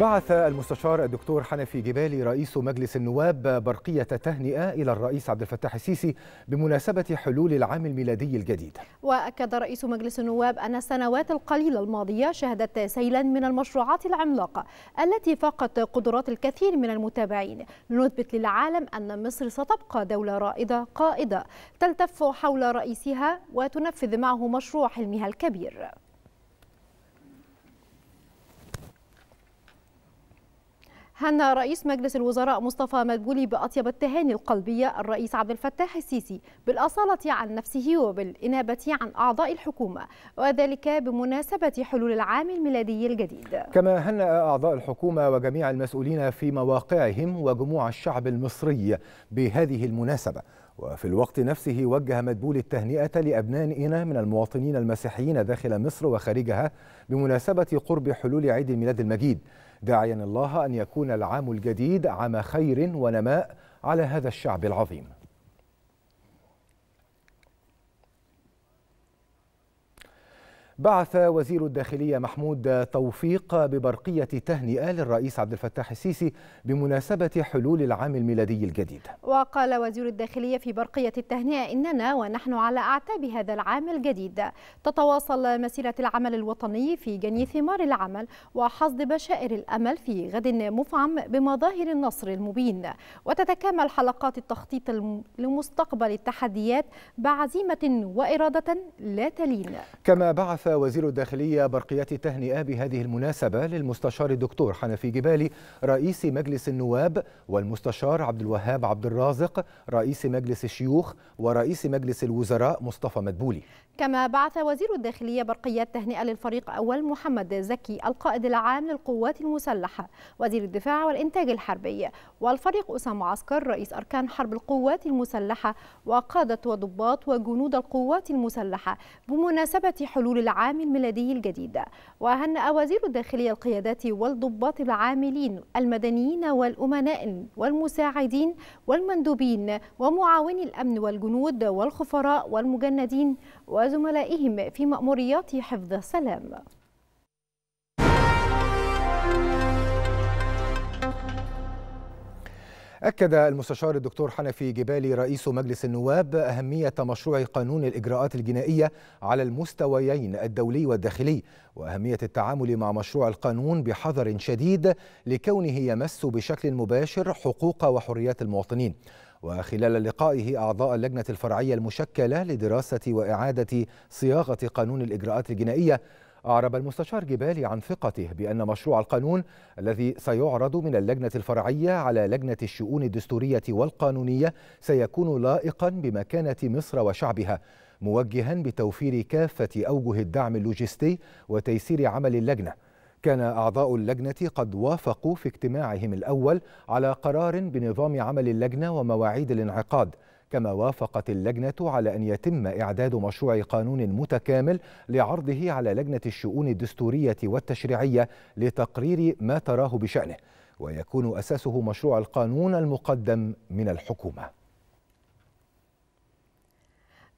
بعث المستشار الدكتور حنفي جبالي رئيس مجلس النواب برقية تهنئة إلى الرئيس عبد الفتاح السيسي بمناسبة حلول العام الميلادي الجديد وأكد رئيس مجلس النواب أن السنوات القليلة الماضية شهدت سيلا من المشروعات العملاقة التي فاقت قدرات الكثير من المتابعين لنثبت للعالم أن مصر ستبقى دولة رائدة قائدة تلتف حول رئيسها وتنفذ معه مشروع حلمها الكبير هنى رئيس مجلس الوزراء مصطفى مدبولي بأطيب التهاني القلبية الرئيس عبد الفتاح السيسي بالأصالة عن نفسه وبالإنابة عن أعضاء الحكومة وذلك بمناسبة حلول العام الميلادي الجديد كما هنأ أعضاء الحكومة وجميع المسؤولين في مواقعهم وجموع الشعب المصري بهذه المناسبة وفي الوقت نفسه وجه مدبول التهنئة لأبنائنا من المواطنين المسيحيين داخل مصر وخارجها بمناسبة قرب حلول عيد الميلاد المجيد داعيا الله أن يكون العام الجديد عام خير ونماء على هذا الشعب العظيم بعث وزير الداخلية محمود توفيق ببرقية تهنئة للرئيس عبد الفتاح السيسي بمناسبة حلول العام الميلادي الجديد وقال وزير الداخلية في برقية التهنئة إننا ونحن على أعتاب هذا العام الجديد تتواصل مسيرة العمل الوطني في جني ثمار العمل وحصد بشائر الأمل في غد مفعم بمظاهر النصر المبين وتتكامل حلقات التخطيط لمستقبل التحديات بعزيمة وإرادة لا تلين كما بعث وزير الداخلية برقيات تهنئة بهذه المناسبة للمستشار الدكتور حنفي جبالي رئيس مجلس النواب والمستشار عبد الوهاب عبد الرازق رئيس مجلس الشيوخ ورئيس مجلس الوزراء مصطفى مدبولي كما بعث وزير الداخلية برقيات تهنئة للفريق أول محمد زكي القائد العام للقوات المسلحة وزير الدفاع والإنتاج الحربي والفريق أسامة عسكر رئيس أركان حرب القوات المسلحة وقادة وضباط وجنود القوات المسلحة بمناسبة حلول العام العام الميلادي الجديد وهنأ وزير الداخلية القيادات والضباط العاملين المدنيين والأمناء والمساعدين والمندوبين ومعاوني الأمن والجنود والخفراء والمجندين وزملائهم في مأموريات حفظ السلام أكد المستشار الدكتور حنفي جبالي رئيس مجلس النواب أهمية مشروع قانون الإجراءات الجنائية على المستويين الدولي والداخلي وأهمية التعامل مع مشروع القانون بحذر شديد لكونه يمس بشكل مباشر حقوق وحريات المواطنين وخلال لقائه أعضاء اللجنة الفرعية المشكلة لدراسة وإعادة صياغة قانون الإجراءات الجنائية أعرب المستشار جبالي عن ثقته بأن مشروع القانون الذي سيعرض من اللجنة الفرعية على لجنة الشؤون الدستورية والقانونية سيكون لائقا بمكانة مصر وشعبها موجها بتوفير كافة أوجه الدعم اللوجستي وتيسير عمل اللجنة كان أعضاء اللجنة قد وافقوا في اجتماعهم الأول على قرار بنظام عمل اللجنة ومواعيد الانعقاد كما وافقت اللجنة على أن يتم إعداد مشروع قانون متكامل لعرضه على لجنة الشؤون الدستورية والتشريعية لتقرير ما تراه بشأنه ويكون أساسه مشروع القانون المقدم من الحكومة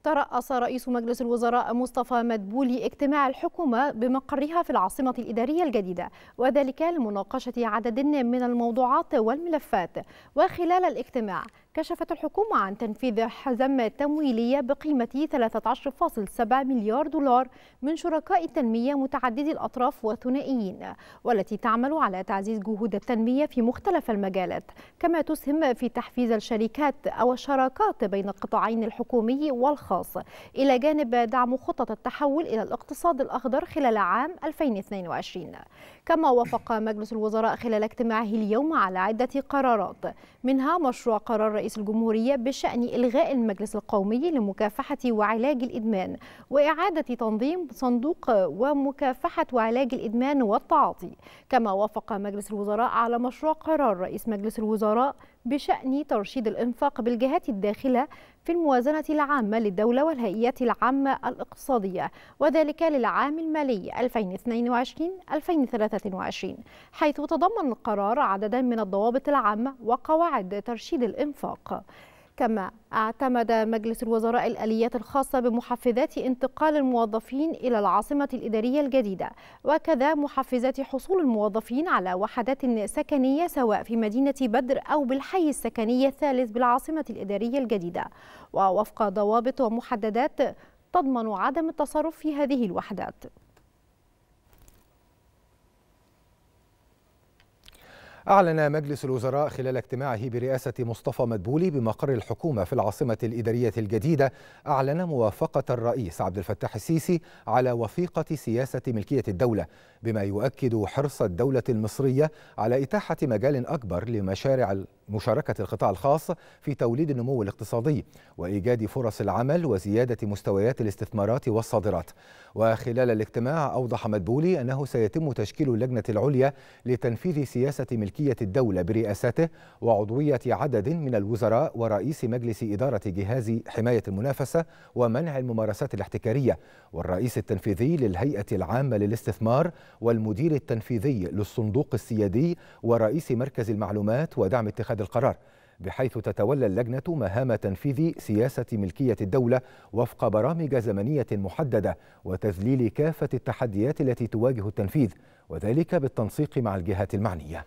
ترأس رئيس مجلس الوزراء مصطفى مدبولي اجتماع الحكومة بمقرها في العاصمة الإدارية الجديدة وذلك لمناقشة عدد من الموضوعات والملفات وخلال الاجتماع كشفت الحكومة عن تنفيذ حزمة تمويلية بقيمة 13.7 مليار دولار من شركاء التنمية متعددي الأطراف وثنائيين والتي تعمل على تعزيز جهود التنمية في مختلف المجالات كما تسهم في تحفيز الشركات أو الشراكات بين القطاعين الحكومي والخاص إلى جانب دعم خطط التحول إلى الاقتصاد الأخضر خلال عام 2022 كما وافق مجلس الوزراء خلال اجتماعه اليوم على عدة قرارات منها مشروع قرار رئيس الجمهورية بشأن إلغاء المجلس القومي لمكافحة وعلاج الإدمان وإعادة تنظيم صندوق ومكافحة وعلاج الإدمان والتعاطي كما وافق مجلس الوزراء على مشروع قرار رئيس مجلس الوزراء بشأن ترشيد الإنفاق بالجهات الداخلة في الموازنة العامة للدولة والهيئات العامة الاقتصادية وذلك للعام المالي 2022-2023 حيث تضمن القرار عددا من الضوابط العامة وقواعد ترشيد الإنفاق كما اعتمد مجلس الوزراء الآليات الخاصة بمحفزات انتقال الموظفين إلى العاصمة الإدارية الجديدة وكذا محفزات حصول الموظفين على وحدات سكنية سواء في مدينة بدر أو بالحي السكني الثالث بالعاصمة الإدارية الجديدة ووفق ضوابط ومحددات تضمن عدم التصرف في هذه الوحدات أعلن مجلس الوزراء خلال اجتماعه برئاسة مصطفى مدبولي بمقر الحكومة في العاصمة الإدارية الجديدة أعلن موافقة الرئيس عبد الفتاح السيسي على وثيقة سياسة ملكية الدولة بما يؤكد حرص الدولة المصرية على إتاحة مجال أكبر لمشاريع مشاركة القطاع الخاص في توليد النمو الاقتصادي وإيجاد فرص العمل وزيادة مستويات الاستثمارات والصادرات وخلال الاجتماع أوضح مدبولي أنه سيتم تشكيل اللجنة العليا لتنفيذ سياسة ملكية الدولة برئاسته وعضوية عدد من الوزراء ورئيس مجلس إدارة جهاز حماية المنافسة ومنع الممارسات الاحتكارية والرئيس التنفيذي للهيئة العامة للاستثمار والمدير التنفيذي للصندوق السيادي ورئيس مركز المعلومات ودعم اتخاذ القرار بحيث تتولى اللجنة مهام تنفيذ سياسة ملكية الدولة وفق برامج زمنية محددة وتذليل كافة التحديات التي تواجه التنفيذ وذلك بالتنسيق مع الجهات المعنية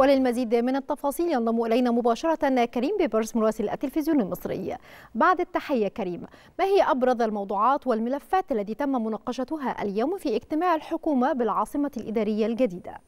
وللمزيد من التفاصيل ينضم إلينا مباشرة كريم بيبرس مراسل التلفزيون المصري بعد التحية كريم ما هي أبرز الموضوعات والملفات التي تم مناقشتها اليوم في اجتماع الحكومة بالعاصمة الإدارية الجديدة؟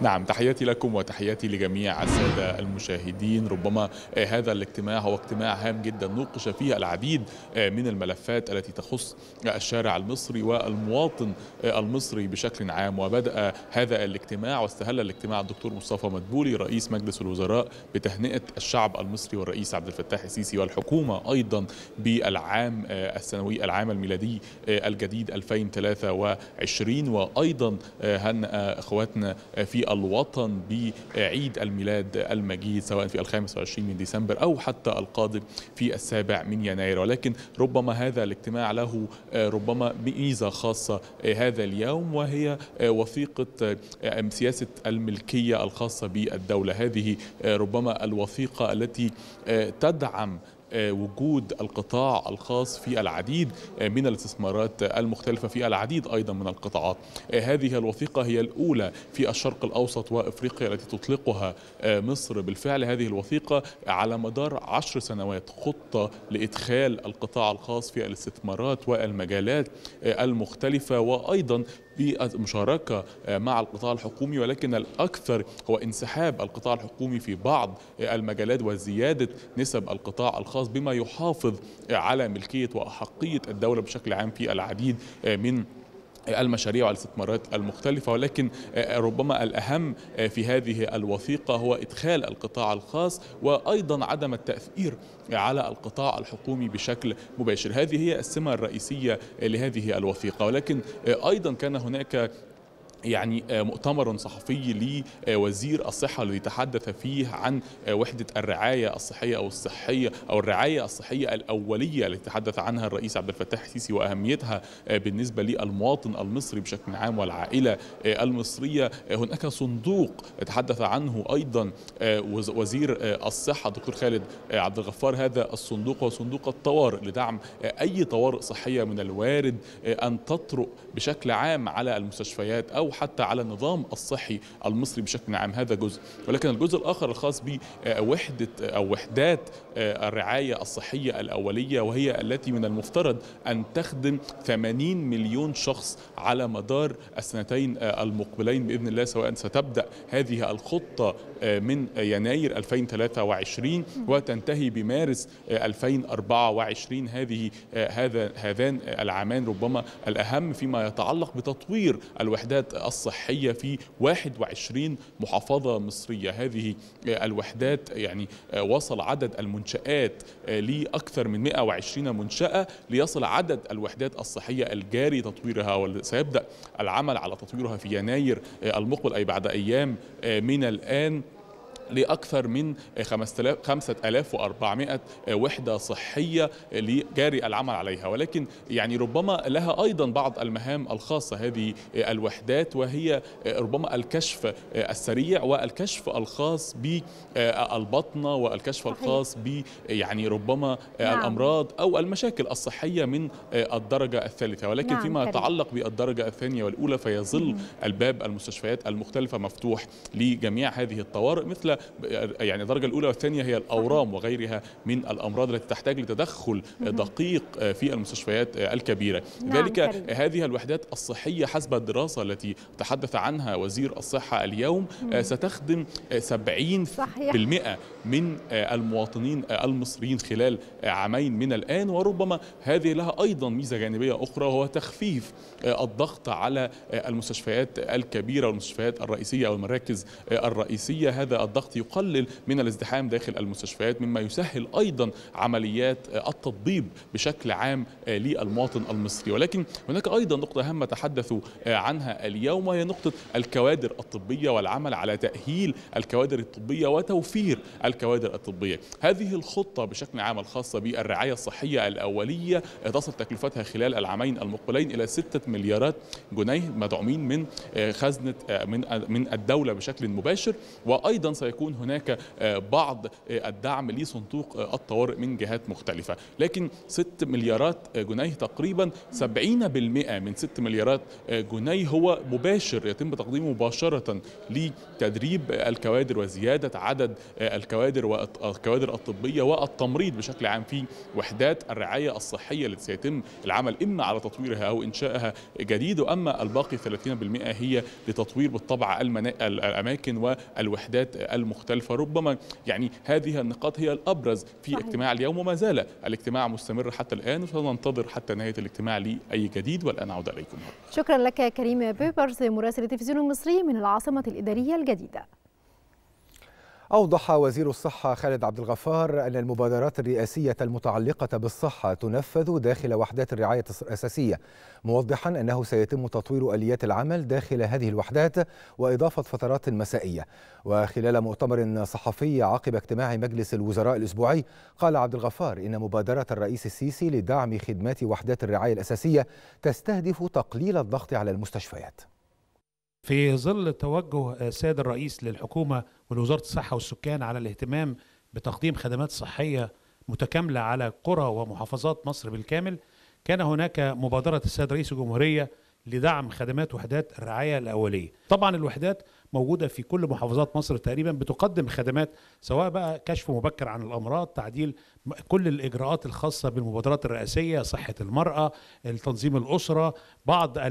نعم تحياتي لكم وتحياتي لجميع السادة المشاهدين ربما آه، هذا الاجتماع هو اجتماع هام جدا نوقش فيه العديد آه، من الملفات التي تخص الشارع المصري والمواطن آه، المصري بشكل عام وبدأ هذا الاجتماع واستهل الاجتماع الدكتور مصطفى مدبولي رئيس مجلس الوزراء بتهنئة الشعب المصري والرئيس عبد الفتاح السيسي والحكومة أيضا بالعام السنوي العام الميلادي الجديد 2023 وأيضا هنأ إخواتنا في الوطن بعيد الميلاد المجيد سواء في الخامس والعشرين من ديسمبر أو حتى القادم في السابع من يناير ولكن ربما هذا الاجتماع له آه، ربما ميزة خاصة آه، هذا اليوم وهي آه، وثيقة سياسة الملكية الخاصة بالدولة هذه ربما الوثيقة التي تدعم آه، وجود القطاع الخاص في العديد آه، من الاستثمارات المختلفة في العديد أيضا من القطاعات آه، هذه الوثيقة هي الأولى في الشرق الأوسط وإفريقيا التي تطلقها مصر بالفعل هذه الوثيقة على مدار عشر سنوات خطة لإدخال القطاع الخاص في الاستثمارات والمجالات المختلفة وأيضا بالمشاركة آه، مع القطاع الحكومي ولكن الأكثر هو انسحاب القطاع الحكومي في بعض آه، المجالات وزيادة نسب القطاع الخاص بما يحافظ على ملكية وأحقية الدولة بشكل عام في العديد آه، من المشاريع والاستثمارات المختلفة ولكن آه، آه، ربما الأهم آه، في هذه الوثيقة هو إدخال القطاع الخاص وأيضا عدم التأثير على القطاع الحكومي بشكل مباشر هذه هي السمة الرئيسية لهذه الوثيقة ولكن أيضا كان هناك يعني آه، مؤتمر صحفي لوزير آه، الصحه الذي تحدث فيه عن آه، وحده الرعايه الصحيه او الصحيه او الرعايه الصحيه الاوليه التي تحدث عنها الرئيس عبد الفتاح السيسي واهميتها بالنسبه للمواطن المصري بشكل عام والعائله المصريه هناك صندوق تحدث عنه ايضا وزير الصحه دكتور خالد عبد الغفار هذا الصندوق هو صندوق الطوارئ لدعم اي طوارئ صحيه من الوارد ان تطرق بشكل عام على المستشفيات او حتى على النظام الصحي المصري بشكل عام هذا جزء ولكن الجزء الآخر الخاص بوحدة أو وحدات الرعاية الصحية الأولية وهي التي من المفترض أن تخدم 80 مليون شخص على مدار السنتين المقبلين بإذن الله سواء ستبدأ هذه الخطة من يناير 2023 وتنتهي بمارس 2024 هذه هذا هذان العامان ربما الأهم فيما يتعلق بتطوير الوحدات الصحية في 21 محافظة مصرية هذه الوحدات يعني وصل عدد المنشآت لأكثر من 120 منشأة ليصل عدد الوحدات الصحية الجاري تطويرها وسيبدأ العمل على تطويرها في يناير المقبل أي بعد أيام من الآن لأكثر من 5400 وحدة صحية لجاري العمل عليها ولكن يعني ربما لها أيضا بعض المهام الخاصة هذه الوحدات وهي ربما الكشف السريع والكشف الخاص بالبطنة والكشف الخاص ب يعني ربما نعم. الأمراض أو المشاكل الصحية من الدرجة الثالثة ولكن نعم فيما يتعلق بالدرجة الثانية والأولى فيظل الباب المستشفيات المختلفة مفتوح لجميع هذه الطوارئ مثل يعني الدرجه الاولى والثانيه هي الاورام وغيرها من الامراض التي تحتاج لتدخل دقيق آه، في المستشفيات آه، الكبيره نعم هذه الوحدات الصحيه حسب الدراسه التي تحدث عنها وزير الصحه اليوم آه، ستخدم 70% صحيح. من المواطنين المصريين خلال عامين من الان وربما هذه لها ايضا ميزه جانبيه اخرى وهو تخفيف الضغط على المستشفيات الكبيره والمستشفيات الرئيسيه او المراكز الرئيسيه هذا الضغط الضغط يقلل من الازدحام داخل المستشفيات مما يسهل أيضا عمليات التطبيب بشكل عام للمواطن المصري ولكن هناك أيضا نقطة هامة تحدثوا عنها اليوم وهي نقطة الكوادر الطبية والعمل على تأهيل الكوادر الطبية وتوفير الكوادر الطبية هذه الخطة بشكل عام الخاصة بالرعاية الصحية الأولية تصل تكلفتها خلال العامين المقبلين إلى 6 مليارات جنيه مدعومين من خزنة من من الدولة بشكل مباشر وأيضا سيكون سيكون هناك آه، بعض آه، الدعم لصندوق آه، الطوارئ من جهات مختلفة لكن 6 مليارات جنيه تقريبا 70% من 6 مليارات جنيه هو مباشر يتم تقديمه مباشرة لتدريب الكوادر وزيادة عدد الكوادر والكوادر الطبية والتمريض بشكل عام في وحدات الرعاية الصحية التي سيتم العمل إما على تطويرها أو إنشائها جديد وأما الباقي 30% هي لتطوير بالطبع الأماكن والوحدات المختلفة ربما يعني هذه النقاط هي الأبرز في صحيح. اجتماع اليوم وما زال الاجتماع مستمر حتى الآن وسننتظر حتى نهاية الاجتماع لأي جديد والآن أعود إليكم شكرا لك كريم بيبرز مراسل التلفزيون المصري من العاصمة الإدارية الجديدة أوضح وزير الصحة خالد عبد الغفار أن المبادرات الرئاسية المتعلقة بالصحة تنفذ داخل وحدات الرعاية الأساسية موضحا أنه سيتم تطوير آليات العمل داخل هذه الوحدات وإضافة فترات مسائية وخلال مؤتمر صحفي عقب اجتماع مجلس الوزراء الأسبوعي قال عبد الغفار إن مبادرة الرئيس السيسي لدعم خدمات وحدات الرعاية الأساسية تستهدف تقليل الضغط على المستشفيات في ظل توجه السيد الرئيس للحكومه ولوزاره الصحه والسكان على الاهتمام بتقديم خدمات صحيه متكامله على قرى ومحافظات مصر بالكامل كان هناك مبادره السيد رئيس الجمهوريه لدعم خدمات وحدات الرعايه الاوليه طبعا الوحدات موجوده في كل محافظات مصر تقريبا بتقدم خدمات سواء بقى كشف مبكر عن الامراض تعديل كل الاجراءات الخاصه بالمبادرات الرئاسيه صحه المراه تنظيم الاسره بعض آه،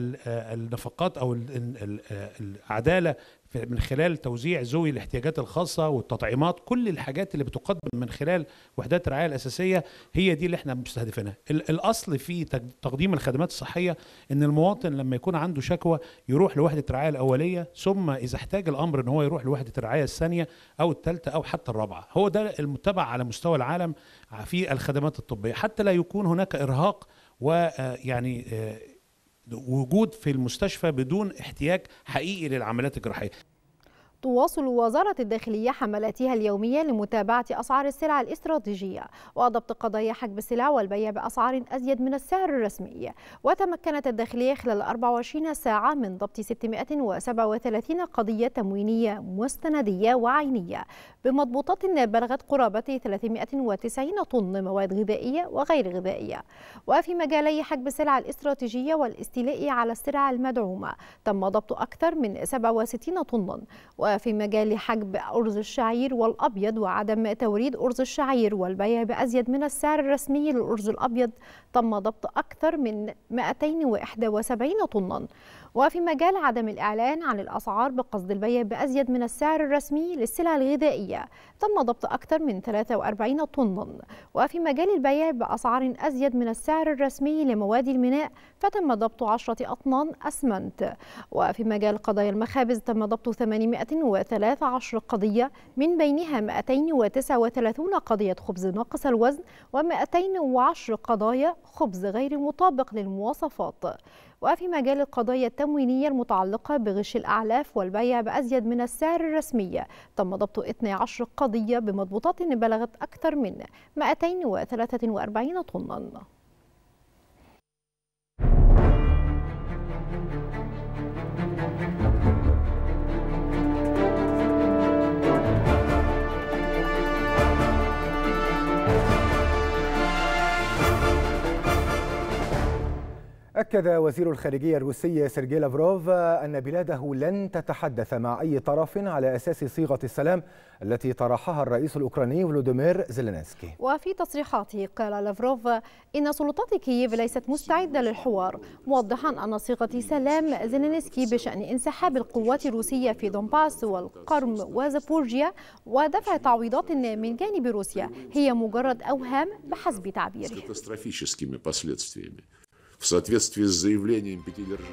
النفقات او آه، العداله من خلال توزيع ذوي الاحتياجات الخاصة والتطعيمات كل الحاجات اللي بتقدم من خلال وحدات الرعاية الأساسية هي دي اللي احنا مستهدفينها الأصل في تقديم الخدمات الصحية أن المواطن لما يكون عنده شكوى يروح لوحدة الرعاية الأولية ثم إذا احتاج الأمر أن هو يروح لوحدة الرعاية الثانية أو الثالثة أو حتى الرابعة هو ده المتبع على مستوى العالم في الخدمات الطبية حتى لا يكون هناك إرهاق ويعني آه، آه، وجود في المستشفى بدون احتياج حقيقي للعمليات الجراحيه تواصل وزارة الداخلية حملاتها اليومية لمتابعة أسعار السلع الاستراتيجية وضبط قضايا حجب السلع والبيع بأسعار أزيد من السعر الرسمي وتمكنت الداخلية خلال 24 ساعة من ضبط 637 قضية تموينية مستندية وعينية بمضبوطات بلغت قرابة 390 طن مواد غذائية وغير غذائية وفي مجالي حجب السلع الاستراتيجية والاستيلاء على السلع المدعومة تم ضبط أكثر من 67 طن و في مجال حجب أرز الشعير والأبيض وعدم توريد أرز الشعير والبيع بأزيد من السعر الرسمي للأرز الأبيض تم ضبط أكثر من 271 طناً وفي مجال عدم الإعلان عن الأسعار بقصد البيع بأزيد من السعر الرسمي للسلع الغذائية تم ضبط أكثر من 43 طنا وفي مجال البيع بأسعار أزيد من السعر الرسمي لمواد الميناء فتم ضبط 10 أطنان أسمنت وفي مجال قضايا المخابز تم ضبط 813 قضية من بينها 239 قضية خبز ناقص الوزن و210 قضايا خبز غير مطابق للمواصفات وفي مجال القضايا التموينية المتعلقة بغش الأعلاف والبيع بأزيد من السعر الرسمي تم ضبط 12 قضية بمضبوطات بلغت أكثر من 243 طناً أكد وزير الخارجية الروسي سيرجي لافروف أن بلاده لن تتحدث مع أي طرف على أساس صيغة السلام التي طرحها الرئيس الأوكراني فلوديمير زيلينسكي وفي تصريحاته قال لافروف إن سلطات كييف ليست مستعدة للحوار موضحا أن صيغة سلام زيلينسكي بشأن انسحاب القوات الروسية في دونباس والقرم وزابورجيا ودفع تعويضات من جانب روسيا هي مجرد أوهام بحسب تعبيره в соответствии с заявлением пяти держав.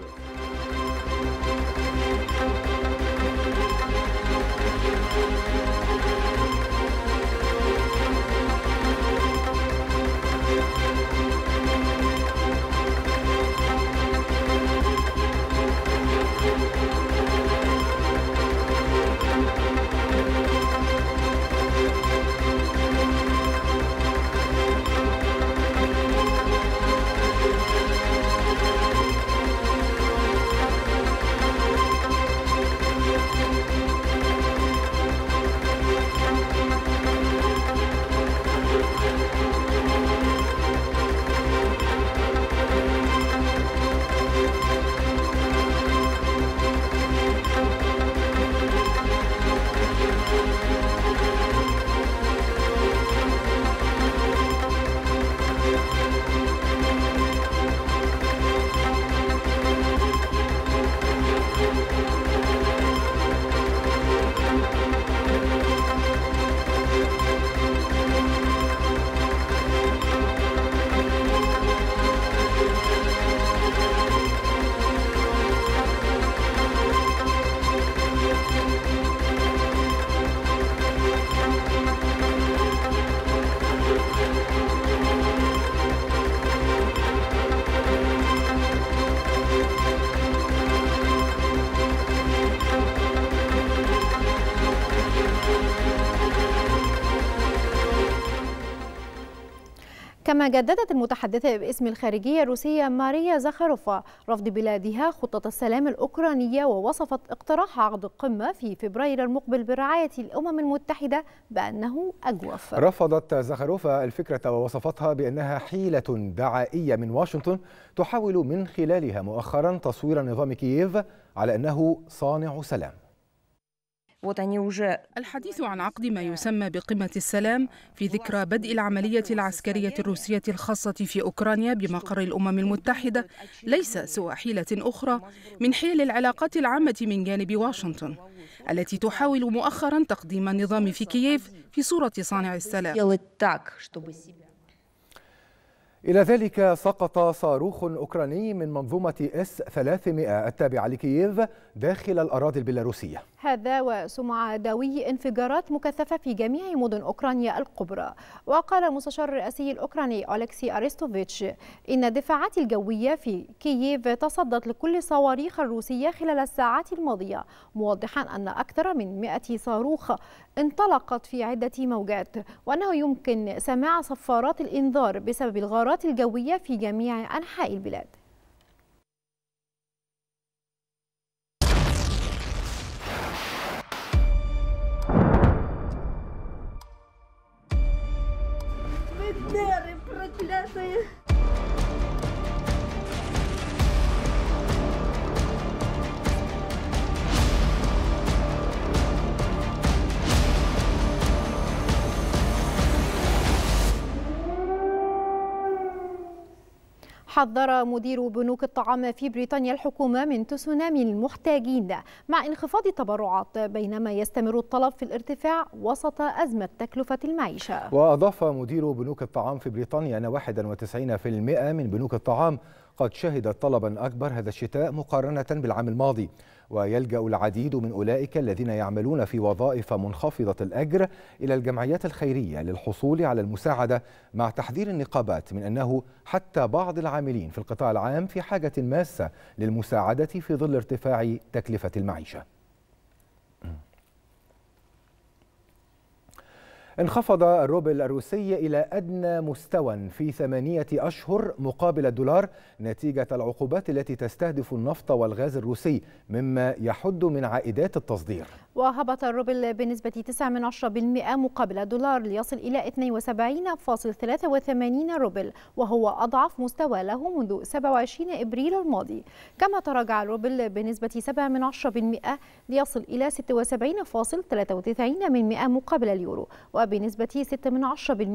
كما جددت المتحدثة باسم الخارجية الروسية ماريا زخاروفا رفض بلادها خطة السلام الأوكرانية ووصفت اقتراح عقد القمة في فبراير المقبل برعاية الأمم المتحدة بأنه أجوف رفضت زخاروفا الفكرة ووصفتها بأنها حيلة دعائية من واشنطن تحاول من خلالها مؤخرا تصوير نظام كييف على أنه صانع سلام الحديث عن عقد ما يسمى بقمة السلام في ذكرى بدء العملية العسكرية الروسية الخاصة في أوكرانيا بمقر الأمم المتحدة ليس سوى حيلة أخرى من حيل العلاقات العامة من جانب واشنطن التي تحاول مؤخرا تقديم النظام في كييف في صورة صانع السلام إلى ذلك سقط صاروخ أوكراني من منظومة اس 300 التابعة لكييف داخل الأراضي البيلاروسية هذا وسمع دوي انفجارات مكثفة في جميع مدن أوكرانيا الكبرى وقال مستشار الرئاسي الأوكراني ألكسي أريستوفيتش إن الدفاعات الجوية في كييف تصدت لكل صواريخ الروسية خلال الساعات الماضية موضحا أن أكثر من 100 صاروخ انطلقت في عدة موجات وأنه يمكن سماع صفارات الإنذار بسبب الغارات التغيرات الجوية في جميع أنحاء البلاد Да, проклятая. حذر مدير بنوك الطعام في بريطانيا الحكومة من تسونامي المحتاجين مع انخفاض التبرعات بينما يستمر الطلب في الارتفاع وسط أزمة تكلفة المعيشة وأضاف مدير بنوك الطعام في بريطانيا أن 91% من بنوك الطعام قد شهدت طلبا أكبر هذا الشتاء مقارنة بالعام الماضي ويلجأ العديد من أولئك الذين يعملون في وظائف منخفضة الأجر إلى الجمعيات الخيرية للحصول على المساعدة مع تحذير النقابات من أنه حتى بعض العاملين في القطاع العام في حاجة ماسة للمساعدة في ظل ارتفاع تكلفة المعيشة انخفض الروبل الروسي إلى أدنى مستوى في ثمانية أشهر مقابل الدولار نتيجة العقوبات التي تستهدف النفط والغاز الروسي مما يحد من عائدات التصدير وهبط الروبل بنسبة 9 من مقابل الدولار ليصل إلى 72.83 روبل وهو أضعف مستوى له منذ 27 إبريل الماضي كما تراجع الروبل بنسبة 7 من ليصل إلى 76.93 من مقابل اليورو وب بنسبة 6 من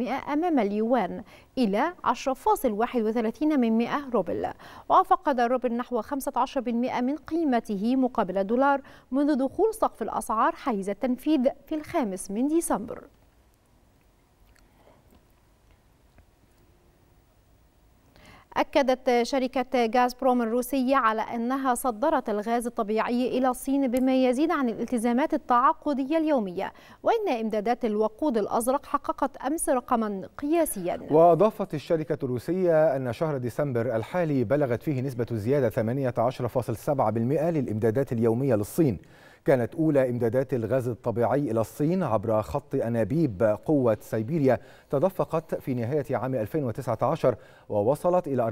أمام اليوان إلى 10.31 من مئة روبل وفقد الروبل نحو 15% من قيمته مقابل الدولار منذ دخول سقف الأسعار حيز التنفيذ في الخامس من ديسمبر أكدت شركة غاز بروم الروسية على أنها صدرت الغاز الطبيعي إلى الصين بما يزيد عن الالتزامات التعاقدية اليومية وإن إمدادات الوقود الأزرق حققت أمس رقما قياسيا وأضافت الشركة الروسية أن شهر ديسمبر الحالي بلغت فيه نسبة زيادة 18.7% للإمدادات اليومية للصين كانت أولى إمدادات الغاز الطبيعي إلى الصين عبر خط أنابيب قوة سيبيريا تدفقت في نهاية عام 2019 ووصلت إلى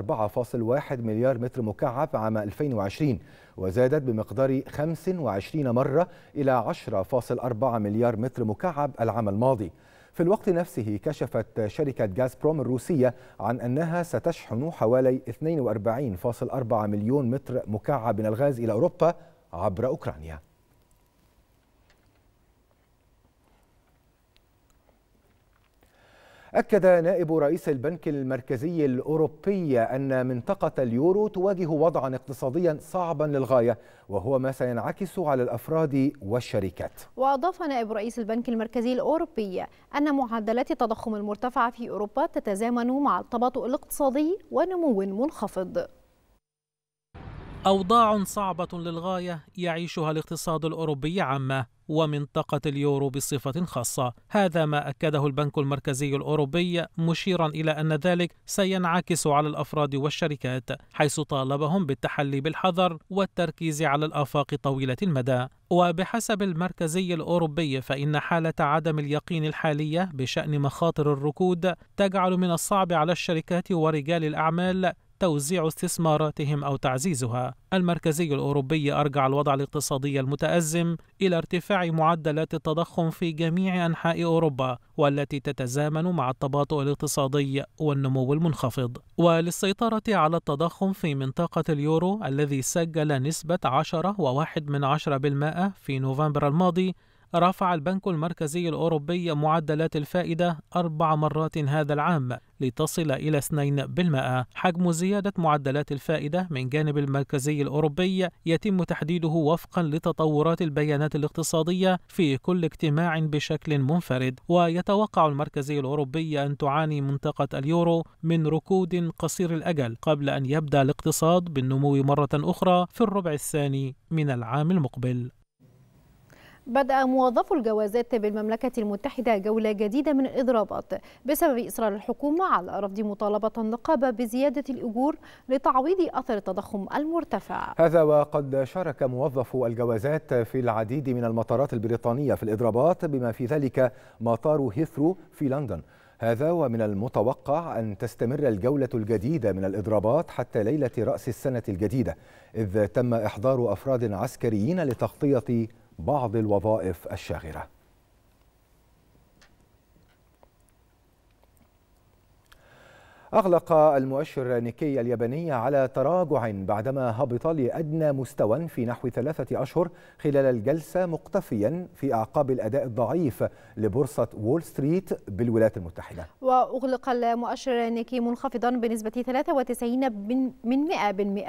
4.1 مليار متر مكعب عام 2020 وزادت بمقدار 25 مرة إلى 10.4 مليار متر مكعب العام الماضي في الوقت نفسه كشفت شركة بروم الروسية عن أنها ستشحن حوالي 42.4 مليون متر مكعب من الغاز إلى أوروبا عبر أوكرانيا أكد نائب رئيس البنك المركزي الأوروبي أن منطقة اليورو تواجه وضعا اقتصاديا صعبا للغاية وهو ما سينعكس على الأفراد والشركات وأضاف نائب رئيس البنك المركزي الأوروبي أن معدلات التضخم المرتفعة في أوروبا تتزامن مع التباطؤ الاقتصادي ونمو منخفض أوضاع صعبة للغاية يعيشها الاقتصاد الأوروبي عامة ومنطقة اليورو بصفة خاصة هذا ما أكده البنك المركزي الأوروبي مشيرا إلى أن ذلك سينعكس على الأفراد والشركات حيث طالبهم بالتحلي بالحذر والتركيز على الآفاق طويلة المدى وبحسب المركزي الأوروبي فإن حالة عدم اليقين الحالية بشأن مخاطر الركود تجعل من الصعب على الشركات ورجال الأعمال توزيع استثماراتهم أو تعزيزها المركزي الأوروبي أرجع الوضع الاقتصادي المتأزم إلى ارتفاع معدلات التضخم في جميع أنحاء أوروبا والتي تتزامن مع التباطؤ الاقتصادي والنمو المنخفض وللسيطرة على التضخم في منطقة اليورو الذي سجل نسبة 10.1% في نوفمبر الماضي رفع البنك المركزي الأوروبي معدلات الفائدة أربع مرات هذا العام لتصل إلى 2% حجم زيادة معدلات الفائدة من جانب المركزي الأوروبي يتم تحديده وفقا لتطورات البيانات الاقتصادية في كل اجتماع بشكل منفرد ويتوقع المركزي الأوروبي أن تعاني منطقة اليورو من ركود قصير الأجل قبل أن يبدأ الاقتصاد بالنمو مرة أخرى في الربع الثاني من العام المقبل بدأ موظفو الجوازات بالمملكة المتحدة جولة جديدة من الإضرابات بسبب إصرار الحكومة على رفض مطالبة النقابة بزيادة الأجور لتعويض أثر التضخم المرتفع هذا وقد شارك موظفو الجوازات في العديد من المطارات البريطانية في الإضرابات بما في ذلك مطار هيثرو في لندن هذا ومن المتوقع أن تستمر الجولة الجديدة من الإضرابات حتى ليلة رأس السنة الجديدة إذ تم إحضار أفراد عسكريين لتغطية بعض الوظائف الشاغره أغلق المؤشر نيكي الياباني على تراجع بعدما هبط لأدنى مستوى في نحو ثلاثة أشهر خلال الجلسة مقتفيا في أعقاب الأداء الضعيف لبورصة وول ستريت بالولايات المتحدة وأغلق المؤشر نيكي منخفضا بنسبة 93 من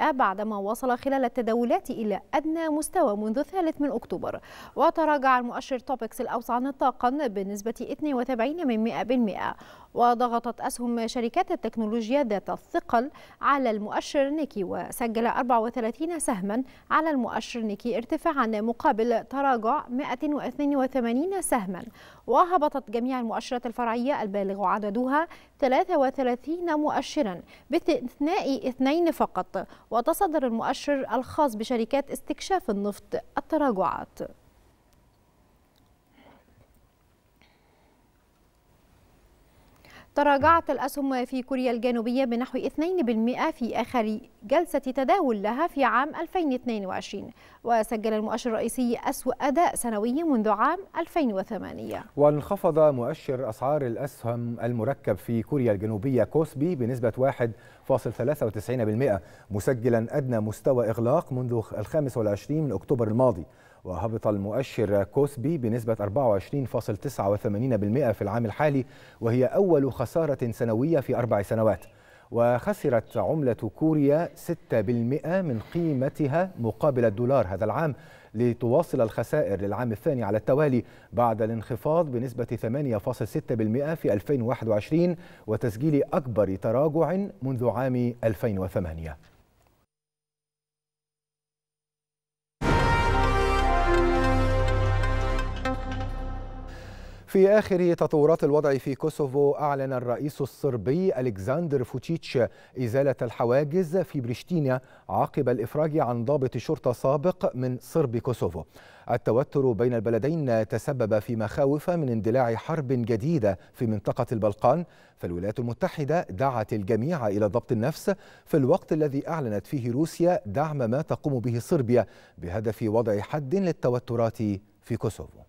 100% بعدما وصل خلال التداولات إلى أدنى مستوى منذ الثالث من أكتوبر وتراجع المؤشر توبكس الأوسع نطاقا بنسبة 72 من 100% وضغطت أسهم شركات التكنولوجيا ذات الثقل على المؤشر نيكي وسجل 34 سهما على المؤشر نيكي ارتفاعا مقابل تراجع 182 سهما وهبطت جميع المؤشرات الفرعية البالغ عددها 33 مؤشرا باستثناء اثنين فقط وتصدر المؤشر الخاص بشركات استكشاف النفط التراجعات تراجعت الأسهم في كوريا الجنوبية بنحو 2% في آخر جلسة تداول لها في عام 2022 وسجل المؤشر الرئيسي أسوأ أداء سنوي منذ عام 2008 وانخفض مؤشر أسعار الأسهم المركب في كوريا الجنوبية كوسبي بنسبة 1.93% مسجلا أدنى مستوى إغلاق منذ 25 من أكتوبر الماضي وهبط المؤشر كوسبي بنسبة 24.89% في العام الحالي وهي أول خسارة سنوية في أربع سنوات وخسرت عملة كوريا 6% من قيمتها مقابل الدولار هذا العام لتواصل الخسائر للعام الثاني على التوالي بعد الانخفاض بنسبة 8.6% في 2021 وتسجيل أكبر تراجع منذ عام 2008 في آخر تطورات الوضع في كوسوفو أعلن الرئيس الصربي ألكسندر فوتشيتش إزالة الحواجز في بريشتينا عقب الإفراج عن ضابط شرطة سابق من صرب كوسوفو التوتر بين البلدين تسبب في مخاوف من اندلاع حرب جديدة في منطقة البلقان فالولايات المتحدة دعت الجميع إلى ضبط النفس في الوقت الذي أعلنت فيه روسيا دعم ما تقوم به صربيا بهدف وضع حد للتوترات في كوسوفو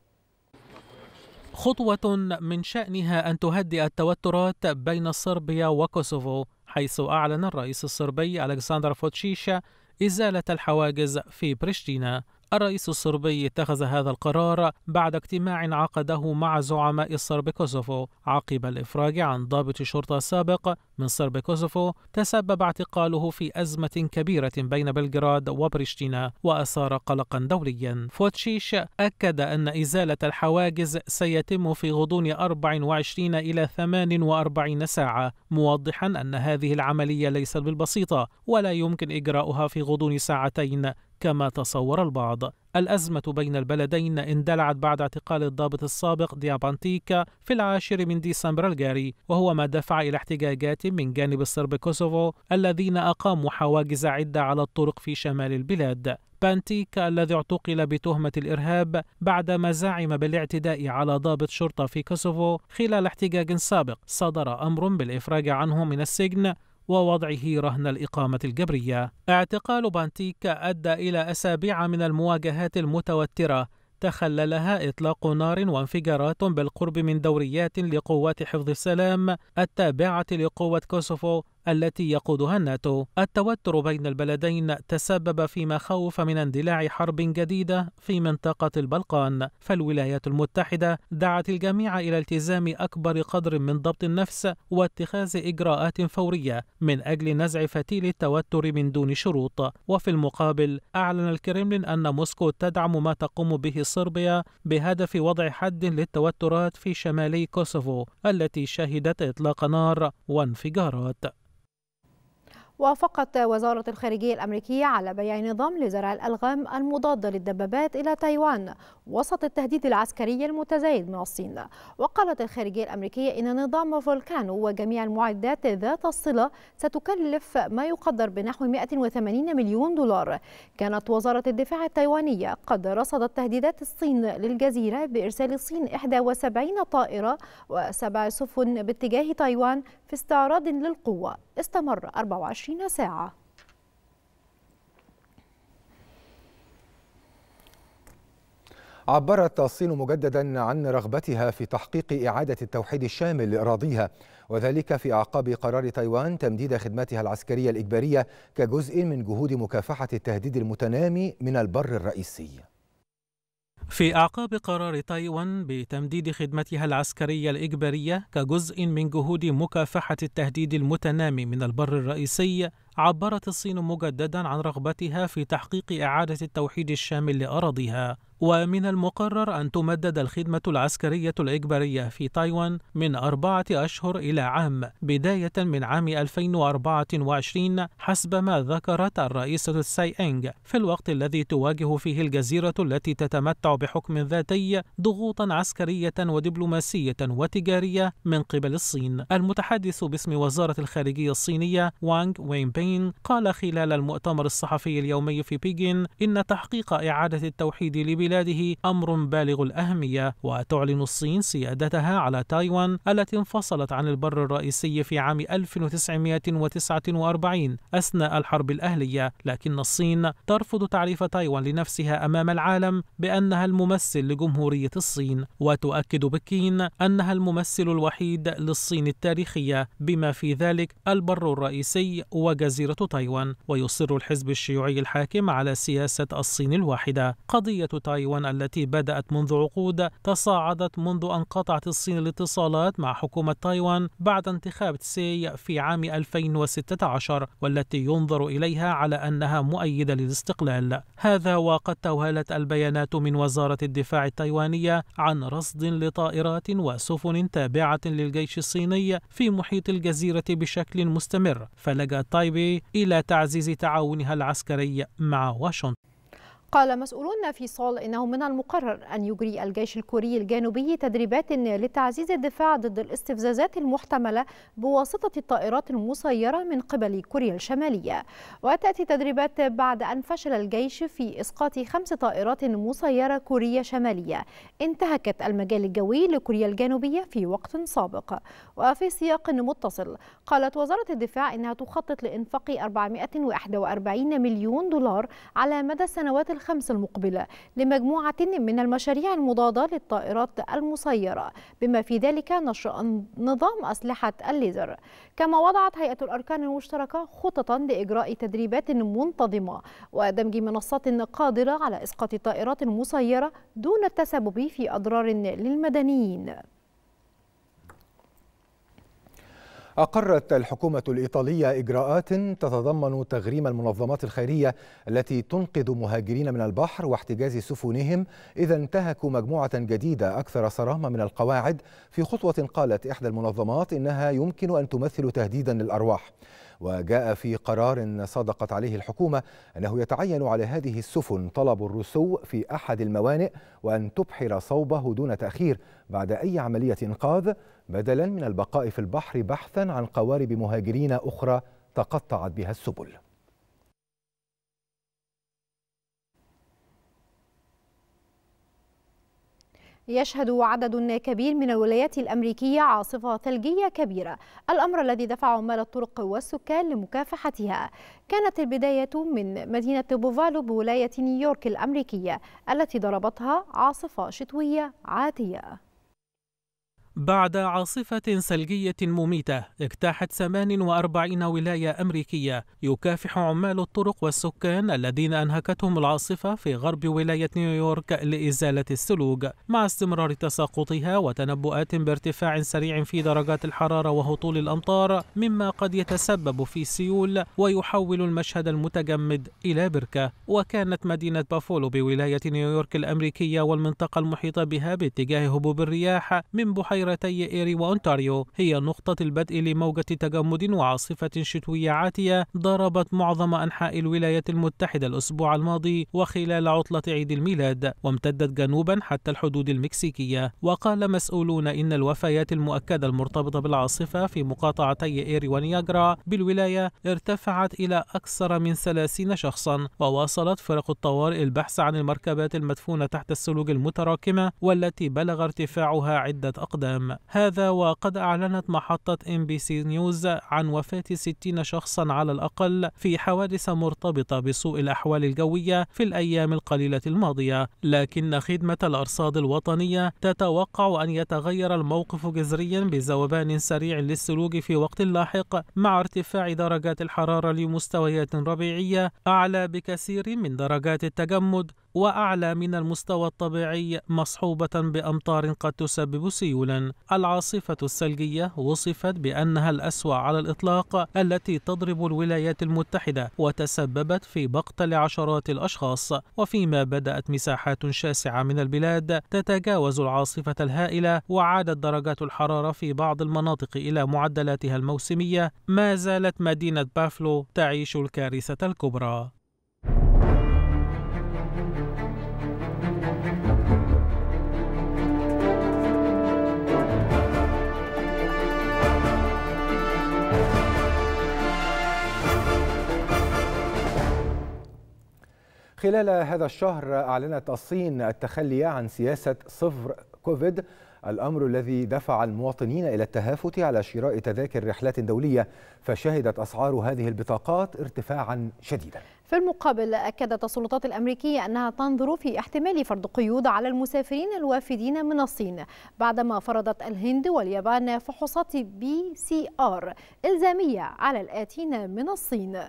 خطوة من شأنها أن تهدئ التوترات بين صربيا وكوسوفو حيث أعلن الرئيس الصربي ألكسندر فوتشيشا إزالة الحواجز في بريشتينا الرئيس الصربي اتخذ هذا القرار بعد اجتماع عقده مع زعماء الصرب كوسوفو عقب الإفراج عن ضابط شرطه سابق من صرب كوسوفو تسبب اعتقاله في أزمة كبيرة بين بلغراد وبريشتينا وأثار قلقا دوليا فوتشيش أكد أن إزالة الحواجز سيتم في غضون 24 إلى 48 ساعة موضحا أن هذه العملية ليست بالبسيطة ولا يمكن إجراؤها في غضون ساعتين كما تصور البعض الأزمة بين البلدين اندلعت بعد اعتقال الضابط السابق ديابانتيكا في العاشر من ديسمبر الجاري وهو ما دفع إلى احتجاجات من جانب الصرب كوسوفو الذين أقاموا حواجز عدة على الطرق في شمال البلاد بانتيكا الذي اعتقل بتهمة الإرهاب بعدما زعم بالاعتداء على ضابط شرطة في كوسوفو خلال احتجاج سابق صدر أمر بالإفراج عنه من السجن ووضعه رهن الإقامة الجبرية. اعتقال بانتيك أدى إلى أسابيع من المواجهات المتوترة تخللها إطلاق نار وانفجارات بالقرب من دوريات لقوات حفظ السلام التابعة لقوة كوسوفو التي يقودها الناتو التوتر بين البلدين تسبب في مخاوف من اندلاع حرب جديدة في منطقة البلقان فالولايات المتحدة دعت الجميع إلى التزام أكبر قدر من ضبط النفس واتخاذ إجراءات فورية من أجل نزع فتيل التوتر من دون شروط وفي المقابل أعلن الكرملين أن موسكو تدعم ما تقوم به صربيا بهدف وضع حد للتوترات في شمالي كوسوفو التي شهدت إطلاق نار وانفجارات وافقت وزارة الخارجية الأمريكية على بيع نظام لزرع الألغام المضادة للدبابات إلى تايوان وسط التهديد العسكري المتزايد من الصين وقالت الخارجية الأمريكية إن نظام فولكانو وجميع المعدات ذات الصلة ستكلف ما يقدر بنحو 180 مليون دولار كانت وزارة الدفاع التايوانية قد رصدت تهديدات الصين للجزيرة بإرسال الصين 71 طائرة وسبع سفن باتجاه تايوان في استعراض للقوة استمر 24 ساعة عبرت الصين مجددا عن رغبتها في تحقيق إعادة التوحيد الشامل لأراضيها وذلك في أعقاب قرار تايوان تمديد خدماتها العسكرية الإجبارية كجزء من جهود مكافحة التهديد المتنامي من البر الرئيسي في أعقاب قرار تايوان بتمديد خدمتها العسكرية الإجبارية كجزء من جهود مكافحة التهديد المتنامي من البر الرئيسي، عبرت الصين مجددا عن رغبتها في تحقيق إعادة التوحيد الشامل لأراضيها ومن المقرر أن تمدد الخدمة العسكرية الإجبارية في تايوان من أربعة أشهر إلى عام بداية من عام 2024 حسب ما ذكرت الرئيسة ساي إنغ في الوقت الذي تواجه فيه الجزيرة التي تتمتع بحكم ذاتي ضغوطا عسكرية ودبلوماسية وتجارية من قبل الصين المتحدث باسم وزارة الخارجية الصينية وانغ وين بين قال خلال المؤتمر الصحفي اليومي في بيجين إن تحقيق إعادة التوحيد لبيجين بلاده أمر بالغ الأهمية وتعلن الصين سيادتها على تايوان التي انفصلت عن البر الرئيسي في عام 1949 أثناء الحرب الأهلية لكن الصين ترفض تعريف تايوان لنفسها أمام العالم بأنها الممثل لجمهورية الصين وتؤكد بكين أنها الممثل الوحيد للصين التاريخية بما في ذلك البر الرئيسي وجزيرة تايوان ويصر الحزب الشيوعي الحاكم على سياسة الصين الواحدة قضية تايوان تايوان التي بدأت منذ عقود تصاعدت منذ أن قطعت الصين الاتصالات مع حكومة تايوان بعد انتخاب تسي في عام 2016 والتي ينظر إليها على أنها مؤيدة للاستقلال هذا وقد توهلت البيانات من وزارة الدفاع التايوانية عن رصد لطائرات وسفن تابعة للجيش الصيني في محيط الجزيرة بشكل مستمر فلجأت تايبي إلى تعزيز تعاونها العسكري مع واشنطن قال مسؤولون في سول إنه من المقرر أن يجري الجيش الكوري الجنوبي تدريبات لتعزيز الدفاع ضد الاستفزازات المحتملة بواسطة الطائرات المسيرة من قبل كوريا الشمالية وتأتي تدريبات بعد أن فشل الجيش في إسقاط خمس طائرات مسيرة كورية شمالية انتهكت المجال الجوي لكوريا الجنوبية في وقت سابق وفي سياق متصل قالت وزارة الدفاع أنها تخطط لإنفاق 441 مليون دولار على مدى السنوات الخمس المقبلة لمجموعة من المشاريع المضادة للطائرات المسيرة بما في ذلك نشر نظام أسلحة الليزر كما وضعت هيئة الأركان المشتركة خططا لإجراء تدريبات منتظمة ودمج منصات قادرة على إسقاط الطائرات المسيرة دون التسبب في أضرار للمدنيين أقرت الحكومة الإيطالية إجراءات تتضمن تغريم المنظمات الخيرية التي تنقذ مهاجرين من البحر واحتجاز سفنهم إذا انتهكوا مجموعة جديدة أكثر صرامة من القواعد في خطوة قالت إحدى المنظمات إنها يمكن أن تمثل تهديدا للأرواح وجاء في قرار صادقت عليه الحكومة أنه يتعين على هذه السفن طلب الرسو في أحد الموانئ وأن تبحر صوبه دون تأخير بعد أي عملية إنقاذ بدلا من البقاء في البحر بحثا عن قوارب مهاجرين أخرى تقطعت بها السبل يشهد عدد كبير من الولايات الأمريكية عاصفة ثلجية كبيرة الأمر الذي دفع عمال الطرق والسكان لمكافحتها كانت البداية من مدينة بوفالو بولاية نيويورك الأمريكية التي ضربتها عاصفة شتوية عاتية بعد عاصفة ثلجية مميتة اجتاحت 48 ولاية أمريكية يكافح عمال الطرق والسكان الذين أنهكتهم العاصفة في غرب ولاية نيويورك لإزالة الثلوج مع استمرار تساقطها وتنبؤات بارتفاع سريع في درجات الحرارة وهطول الأمطار مما قد يتسبب في سيول ويحول المشهد المتجمد إلى بركة وكانت مدينة بافولو بولاية نيويورك الأمريكية والمنطقة المحيطة بها باتجاه هبوب الرياح من بحيرة بحيرتي إيري وأونتاريو هي نقطة البدء لموجة تجمد وعاصفة شتوية عاتية ضربت معظم أنحاء الولايات المتحدة الأسبوع الماضي وخلال عطلة عيد الميلاد وامتدت جنوبا حتى الحدود المكسيكية وقال مسؤولون إن الوفيات المؤكدة المرتبطة بالعاصفة في مقاطعتي إيري ونياجرا بالولاية ارتفعت إلى أكثر من 30 شخصا وواصلت فرق الطوارئ البحث عن المركبات المدفونة تحت السلوك المتراكمة والتي بلغ ارتفاعها عدة أقدام العام هذا وقد أعلنت محطة ام بي سي نيوز عن وفاة 60 شخصا على الأقل في حوادث مرتبطة بسوء الأحوال الجوية في الأيام القليلة الماضية لكن خدمة الأرصاد الوطنية تتوقع أن يتغير الموقف جذريا بذوبان سريع للسلوك في وقت لاحق مع ارتفاع درجات الحرارة لمستويات ربيعية أعلى بكثير من درجات التجمد وأعلى من المستوى الطبيعي مصحوبة بأمطار قد تسبب سيولا العاصفة الثلجية وصفت بأنها الأسوأ على الإطلاق التي تضرب الولايات المتحدة وتسببت في مقتل عشرات الأشخاص وفيما بدأت مساحات شاسعة من البلاد تتجاوز العاصفة الهائلة وعادت درجات الحرارة في بعض المناطق إلى معدلاتها الموسمية ما زالت مدينة بافلو تعيش الكارثة الكبرى خلال هذا الشهر أعلنت الصين التخلي عن سياسة صفر كوفيد الأمر الذي دفع المواطنين إلى التهافت على شراء تذاكر رحلات دولية فشهدت أسعار هذه البطاقات ارتفاعا شديدا في المقابل أكدت السلطات الأمريكية أنها تنظر في احتمال فرض قيود على المسافرين الوافدين من الصين بعدما فرضت الهند واليابان فحوصات بي سي آر إلزامية على الآتين من الصين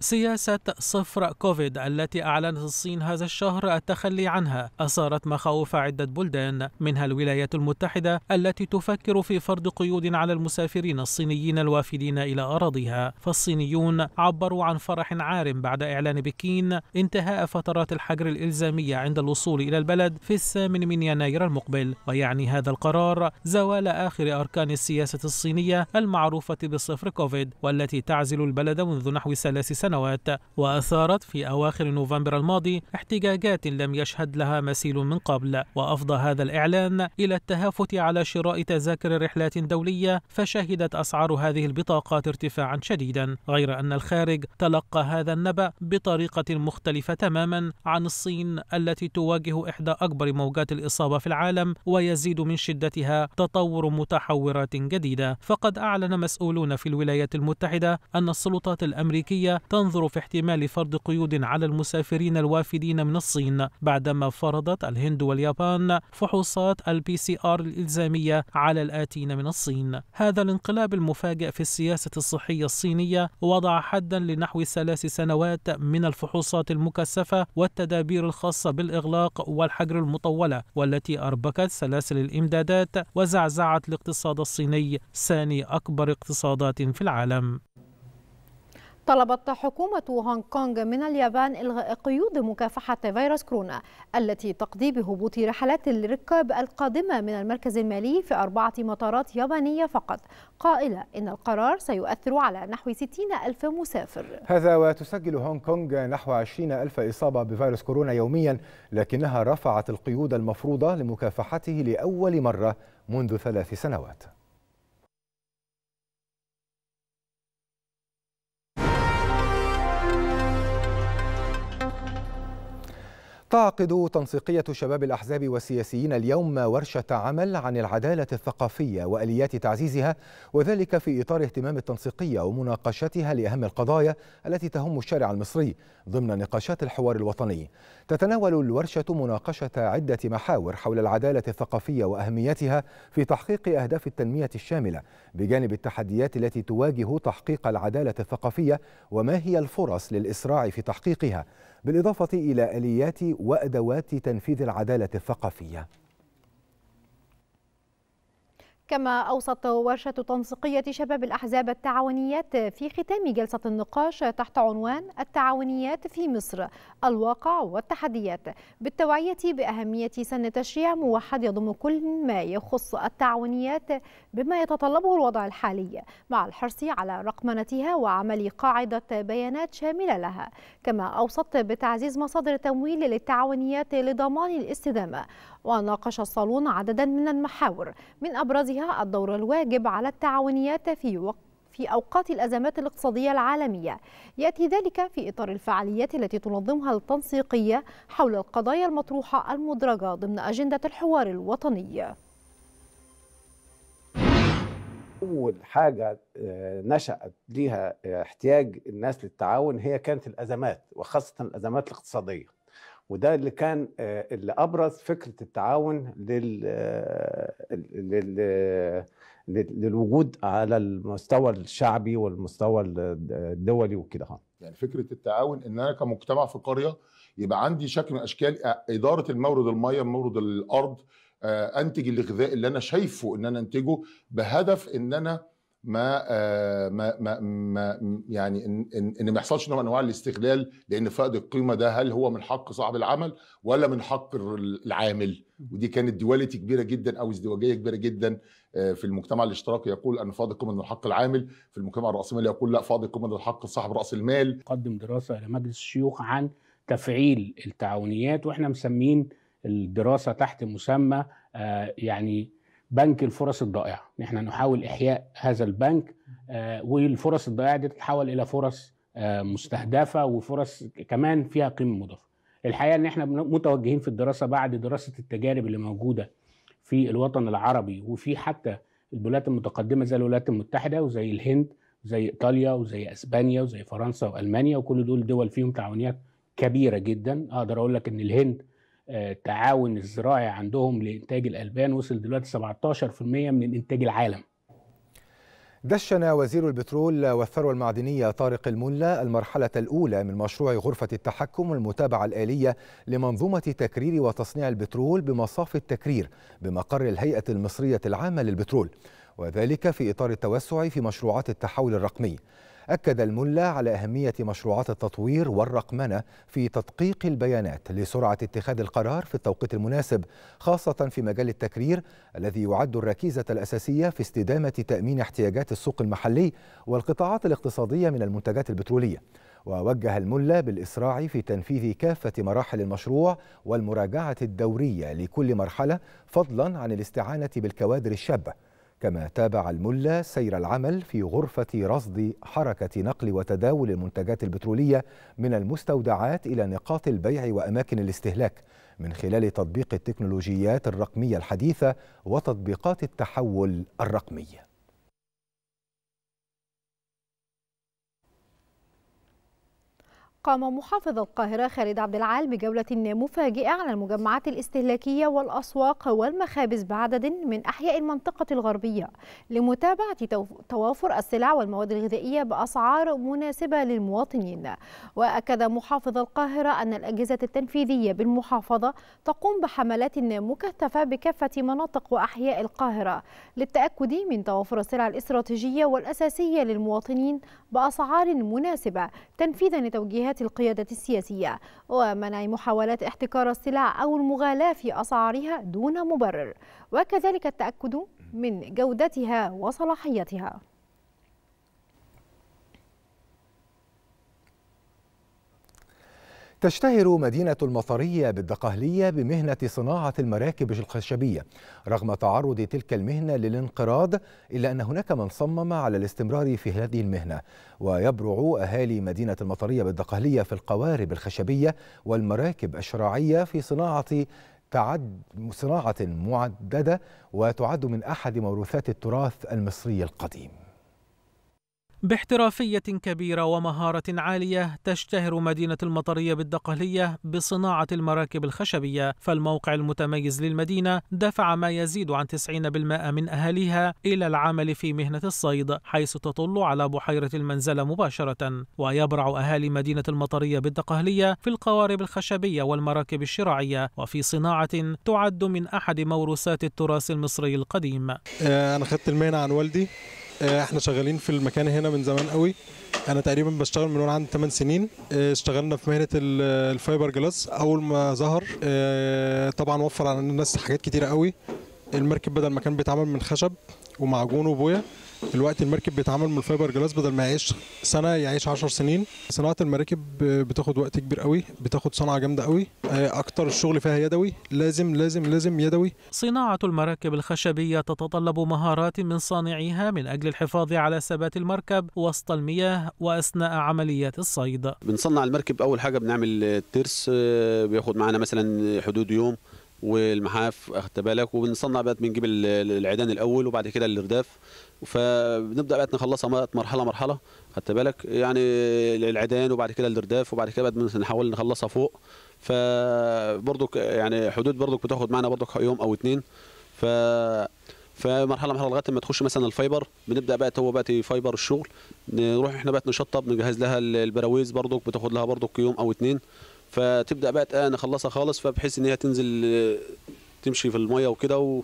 سياسة صفر كوفيد التي أعلنت الصين هذا الشهر التخلي عنها أثارت مخاوف عدة بلدان منها الولايات المتحدة التي تفكر في فرض قيود على المسافرين الصينيين الوافدين إلى أراضيها فالصينيون عبروا عن فرح عارم بعد إعلان بكين انتهاء فترات الحجر الإلزامية عند الوصول إلى البلد في الثامن من يناير المقبل ويعني هذا القرار زوال آخر أركان السياسة الصينية المعروفة بصفر كوفيد والتي تعزل البلد منذ نحو ثلاث سنوات سنوات وأثارت في أواخر نوفمبر الماضي احتجاجات لم يشهد لها مثيل من قبل وأفضى هذا الإعلان إلى التهافت على شراء تذاكر رحلات دولية فشهدت أسعار هذه البطاقات ارتفاعا شديدا غير أن الخارج تلقى هذا النبأ بطريقة مختلفة تماما عن الصين التي تواجه إحدى أكبر موجات الإصابة في العالم ويزيد من شدتها تطور متحورات جديدة فقد أعلن مسؤولون في الولايات المتحدة أن السلطات الأمريكية تنظر في احتمال فرض قيود على المسافرين الوافدين من الصين بعدما فرضت الهند واليابان فحوصات البي سي آر الإلزامية على الآتين من الصين هذا الانقلاب المفاجئ في السياسة الصحية الصينية وضع حدا لنحو ثلاث سنوات من الفحوصات المكثفة والتدابير الخاصة بالإغلاق والحجر المطولة والتي أربكت سلاسل الإمدادات وزعزعت الاقتصاد الصيني ثاني أكبر اقتصادات في العالم طلبت حكومة هونغ كونغ من اليابان إلغاء قيود مكافحة فيروس كورونا التي تقضي بهبوط رحلات الركاب القادمة من المركز المالي في أربعة مطارات يابانية فقط قائلة إن القرار سيؤثر على نحو 60 ألف مسافر هذا وتسجل هونغ كونغ نحو 20 ألف إصابة بفيروس كورونا يوميا لكنها رفعت القيود المفروضة لمكافحته لأول مرة منذ ثلاث سنوات تعقد تنسيقية شباب الأحزاب والسياسيين اليوم ورشة عمل عن العدالة الثقافية وأليات تعزيزها وذلك في إطار اهتمام التنسيقية ومناقشتها لأهم القضايا التي تهم الشارع المصري ضمن نقاشات الحوار الوطني تتناول الورشة مناقشة عدة محاور حول العدالة الثقافية وأهميتها في تحقيق أهداف التنمية الشاملة بجانب التحديات التي تواجه تحقيق العدالة الثقافية وما هي الفرص للإسراع في تحقيقها بالإضافة إلى آليات وأدوات تنفيذ العدالة الثقافية كما أوصت ورشة تنسيقية شباب الأحزاب التعاونيات في ختام جلسة النقاش تحت عنوان التعاونيات في مصر الواقع والتحديات بالتوعية بأهمية سن تشريع موحد يضم كل ما يخص التعاونيات بما يتطلبه الوضع الحالي مع الحرص على رقمنتها وعمل قاعدة بيانات شاملة لها كما أوصت بتعزيز مصادر التمويل للتعاونيات لضمان الاستدامة وناقش الصالون عددا من المحاور من أبرزها الدور الواجب على التعاونيات في وقت في أوقات الأزمات الاقتصادية العالمية يأتي ذلك في إطار الفعاليات التي تنظمها التنسيقية حول القضايا المطروحة المدرجة ضمن أجندة الحوار الوطني أول حاجة آه، نشأت ليها احتياج الناس للتعاون هي كانت الأزمات وخاصة الأزمات الاقتصادية وده اللي كان آه، اللي ابرز فكره التعاون آه، لل, لل... للوجود على المستوى الشعبي والمستوى آه، الدولي وكده يعني فكره التعاون ان انا كمجتمع في قريه يبقى عندي شكل من اشكال اداره المورد الميه مورد الارض انتج الغذاء اللي انا شايفه ان انا انتجه بهدف ان انا ما آه، ما ما, ما يعني ان ان, ما يحصلش نوع من انواع الاستغلال لان فقد القيمه ده هل هو من حق صاحب العمل ولا من حق العامل ودي كانت دواليتي كبيره جدا او ازدواجيه كبيره جدا آه، في المجتمع الاشتراكي يقول ان فقد القيمه من حق العامل في المجتمع الراسمالي يقول لا فقد القيمه من حق صاحب راس المال قدم دراسه الى مجلس الشيوخ عن تفعيل التعاونيات واحنا مسمين الدراسه تحت مسمى آه، يعني بنك الفرص الضائعه نحن نحاول احياء هذا البنك آه، والفرص الضائعه دي تتحول الى فرص آه، مستهدفه وفرص كمان فيها قيمه مضافه الحقيقه ان احنا متوجهين في الدراسه بعد دراسه التجارب اللي موجوده في الوطن العربي وفي حتى البلاد المتقدمه زي الولايات المتحده وزي الهند زي ايطاليا وزي اسبانيا وزي فرنسا والمانيا وكل دول دول فيهم تعاونيات كبيره جدا اقدر اقول لك ان الهند التعاون الزراعي عندهم لانتاج الالبان وصل دلوقتي 17% من انتاج العالم دشن وزير البترول والثروة المعدنية طارق الملا المرحلة الأولى من مشروع غرفة التحكم والمتابعة الآلية لمنظومة تكرير وتصنيع البترول بمصاف التكرير بمقر الهيئة المصرية العامة للبترول وذلك في إطار التوسع في مشروعات التحول الرقمي أكد الملا على أهمية مشروعات التطوير والرقمنة في تدقيق البيانات لسرعة اتخاذ القرار في التوقيت المناسب خاصة في مجال التكرير الذي يعد الركيزة الأساسية في استدامة تأمين احتياجات السوق المحلي والقطاعات الاقتصادية من المنتجات البترولية ووجه الملا بالإسراع في تنفيذ كافة مراحل المشروع والمراجعة الدورية لكل مرحلة فضلا عن الاستعانة بالكوادر الشابة كما تابع الملا سير العمل في غرفة رصد حركة نقل وتداول المنتجات البترولية من المستودعات إلى نقاط البيع وأماكن الاستهلاك من خلال تطبيق التكنولوجيات الرقمية الحديثة وتطبيقات التحول الرقمي قام محافظ القاهرة خالد عبد العال بجولة مفاجئة على المجمعات الاستهلاكية والأسواق والمخابز بعدد من أحياء المنطقة الغربية لمتابعة توافر السلع والمواد الغذائية بأسعار مناسبة للمواطنين وأكد محافظ القاهرة أن الأجهزة التنفيذية بالمحافظة تقوم بحملات مكثفة بكافة مناطق وأحياء القاهرة للتأكد من توافر السلع الاستراتيجية والأساسية للمواطنين بأسعار مناسبة تنفيذا لتوجيهات لجهات القيادة السياسية ومنع محاولات احتكار السلع أو المغالاة في أسعارها دون مبرر وكذلك التأكد من جودتها وصلاحيتها تشتهر مدينة المطرية بالدقهلية بمهنة صناعة المراكب الخشبية رغم تعرض تلك المهنة للانقراض إلا أن هناك من صمم على الاستمرار في هذه المهنة ويبرع أهالي مدينة المطرية بالدقهلية في القوارب الخشبية والمراكب الشراعية في صناعة تعد صناعة معددة وتعد من أحد موروثات التراث المصري القديم باحترافية كبيرة ومهارة عالية تشتهر مدينة المطرية بالدقهلية بصناعة المراكب الخشبية فالموقع المتميز للمدينة دفع ما يزيد عن 90% من أهاليها إلى العمل في مهنة الصيد حيث تطل على بحيرة المنزلة مباشرة ويبرع أهالي مدينة المطرية بالدقهلية في القوارب الخشبية والمراكب الشراعية وفي صناعة تعد من أحد موروثات التراث المصري القديم آه، أنا خدت المهنة عن والدي آه، احنا شغالين في المكان هنا من زمان قوي انا تقريبا بشتغل من وانا عندي 8 سنين آه، اشتغلنا في مهنه الفايبر جلاس اول ما ظهر آه، طبعا وفر على الناس حاجات كتيره قوي المركب بدل ما كان بيتعمل من خشب ومعجون وبويه دلوقتي المركب بيتعمل من الفايبر جلاس بدل ما يعيش سنه يعيش 10 سنين صناعه المراكب بتاخد وقت كبير قوي بتاخد صنعه جامده قوي آه، اكتر الشغل فيها يدوي لازم لازم لازم يدوي صناعه المراكب الخشبيه تتطلب مهارات من صانعيها من اجل الحفاظ على ثبات المركب وسط المياه واثناء عمليات الصيد بنصنع المركب اول حاجه بنعمل الترس آه، بياخد معانا مثلا حدود يوم والمحاف اخدت بالك وبنصنع بقى بنجيب العيدان الاول وبعد كده الارداف فبنبدا بقى نخلصها مرحله مرحله خدت بالك يعني العيدان وبعد كده الارداف وبعد كده بعد نحاول نخلصها فوق فبرضك يعني حدود برضك بتاخد معنا برضك يوم او اتنين ف فمرحله مرحله لغايه ما تخش مثلا الفايبر بنبدا بقى هو بقى فايبر الشغل نروح احنا بقى نشطب نجهز لها البراويز برضك بتاخد لها برضك يوم او اتنين فتبدا بقى نخلصها خالص فبحيث ان هي تنزل تمشي في الميه وكده و...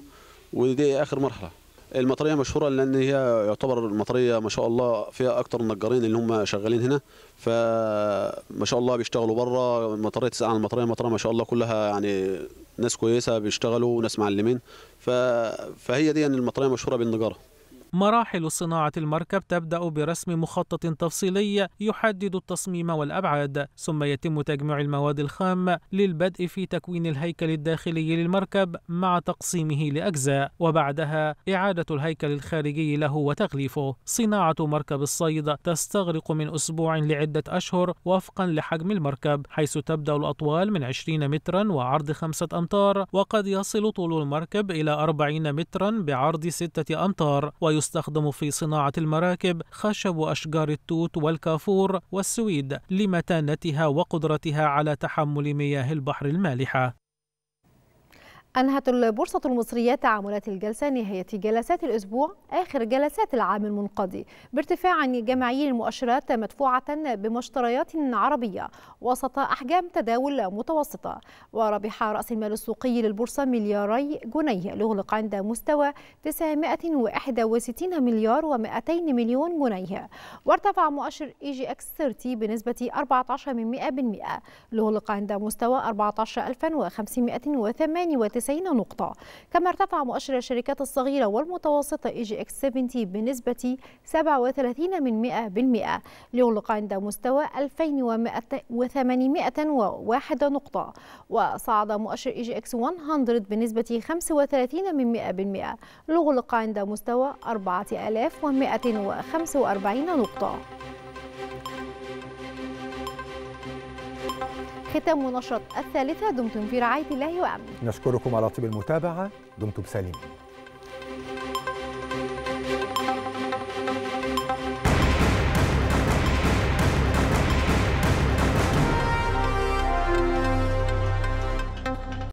ودي اخر مرحله المطريه مشهوره لان هي يعتبر المطريه ما شاء الله فيها اكتر نجارين اللي هم شغالين هنا فما شاء الله بيشتغلوا بره مطريه تسال عن المطريه المطريه ما شاء الله كلها يعني ناس كويسه بيشتغلوا وناس معلمين فهي دي يعني المطريه مشهوره بالنجاره مراحل صناعة المركب تبدأ برسم مخطط تفصيلي يحدد التصميم والأبعاد ثم يتم تجميع المواد الخام للبدء في تكوين الهيكل الداخلي للمركب مع تقسيمه لأجزاء وبعدها إعادة الهيكل الخارجي له وتغليفه صناعة مركب الصيد تستغرق من أسبوع لعدة أشهر وفقا لحجم المركب حيث تبدأ الأطوال من 20 مترا وعرض 5 أمتار وقد يصل طول المركب إلى 40 مترا بعرض 6 أمتار ويصبح تستخدم في صناعة المراكب خشب أشجار التوت والكافور والسويد لمتانتها وقدرتها على تحمل مياه البحر المالحة أنهت البورصة المصرية تعاملات الجلسة نهاية جلسات الأسبوع آخر جلسات العام المنقضي بارتفاع جمعي المؤشرات مدفوعة بمشتريات عربية وسط أحجام تداول متوسطة وربح رأس المال السوقي للبورصة ملياري جنيه ليغلق عند مستوى 961 مليار و200 مليون جنيه وارتفع مؤشر إي جي إكس 30 بنسبة 14% ليغلق عند مستوى 14598 90 نقطة كما ارتفع مؤشر الشركات الصغيرة والمتوسطة اي جي اكس 70 بنسبة 37 من 100% ليغلق عند مستوى 2801 نقطة وصعد مؤشر اي جي اكس 100 بنسبة 35 من 100% ليغلق عند مستوى 4145 نقطة ختام نشرة الثالثة دمتم في رعاية الله وأمنه نشكركم على طيب المتابعة دمتم سالمين